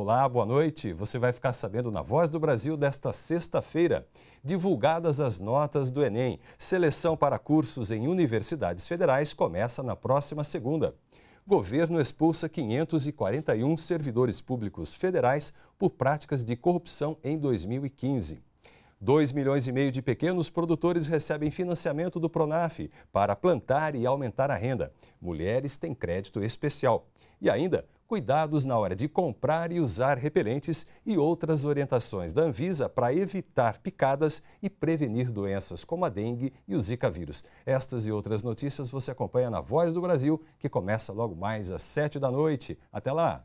Olá, boa noite. Você vai ficar sabendo na Voz do Brasil desta sexta-feira. Divulgadas as notas do Enem, seleção para cursos em universidades federais começa na próxima segunda. Governo expulsa 541 servidores públicos federais por práticas de corrupção em 2015. 2 milhões e meio de pequenos produtores recebem financiamento do Pronaf para plantar e aumentar a renda. Mulheres têm crédito especial. E ainda, cuidados na hora de comprar e usar repelentes e outras orientações da Anvisa para evitar picadas e prevenir doenças como a dengue e o Zika vírus. Estas e outras notícias você acompanha na Voz do Brasil, que começa logo mais às 7 da noite. Até lá!